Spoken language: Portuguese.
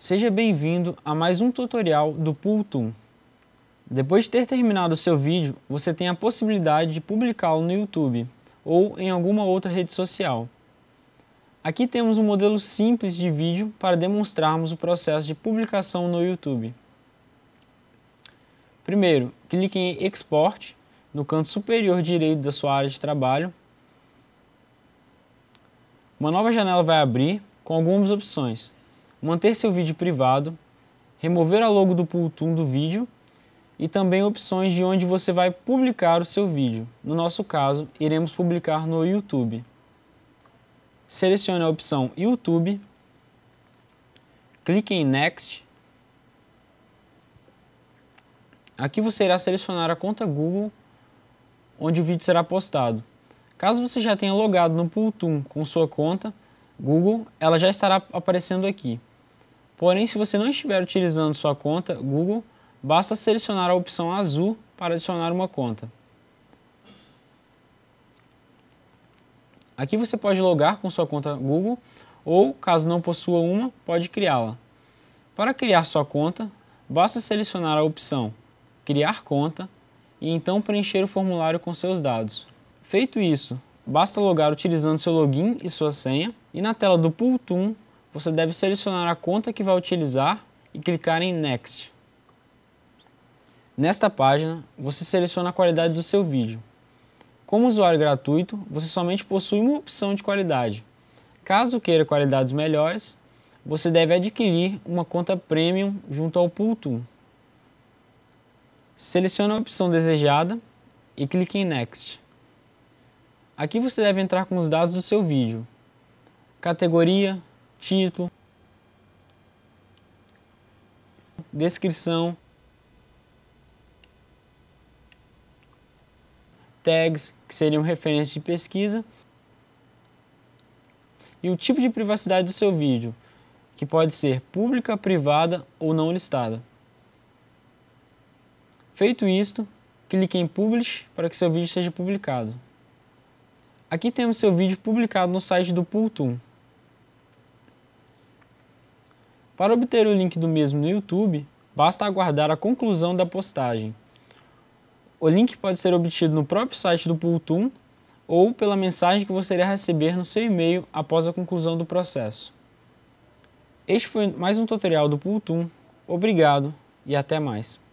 Seja bem-vindo a mais um tutorial do Pultum. Depois de ter terminado o seu vídeo, você tem a possibilidade de publicá-lo no YouTube ou em alguma outra rede social. Aqui temos um modelo simples de vídeo para demonstrarmos o processo de publicação no YouTube. Primeiro, clique em Export no canto superior direito da sua área de trabalho. Uma nova janela vai abrir com algumas opções manter seu vídeo privado, remover a logo do Pool do vídeo e também opções de onde você vai publicar o seu vídeo. No nosso caso, iremos publicar no YouTube. Selecione a opção YouTube, clique em Next. Aqui você irá selecionar a conta Google onde o vídeo será postado. Caso você já tenha logado no Pool com sua conta Google, ela já estará aparecendo aqui. Porém, se você não estiver utilizando sua conta Google, basta selecionar a opção azul para adicionar uma conta. Aqui você pode logar com sua conta Google ou, caso não possua uma, pode criá-la. Para criar sua conta, basta selecionar a opção Criar conta e então preencher o formulário com seus dados. Feito isso, basta logar utilizando seu login e sua senha e na tela do Pultum você deve selecionar a conta que vai utilizar e clicar em Next. Nesta página, você seleciona a qualidade do seu vídeo. Como usuário gratuito, você somente possui uma opção de qualidade. Caso queira qualidades melhores, você deve adquirir uma conta Premium junto ao Pooltool. Selecione a opção desejada e clique em Next. Aqui você deve entrar com os dados do seu vídeo. Categoria, título, descrição, tags, que seriam referências de pesquisa, e o tipo de privacidade do seu vídeo, que pode ser pública, privada ou não listada. Feito isto, clique em Publish para que seu vídeo seja publicado. Aqui temos seu vídeo publicado no site do Pultum. Para obter o link do mesmo no YouTube, basta aguardar a conclusão da postagem. O link pode ser obtido no próprio site do Pultum ou pela mensagem que você irá receber no seu e-mail após a conclusão do processo. Este foi mais um tutorial do Pultum. Obrigado e até mais.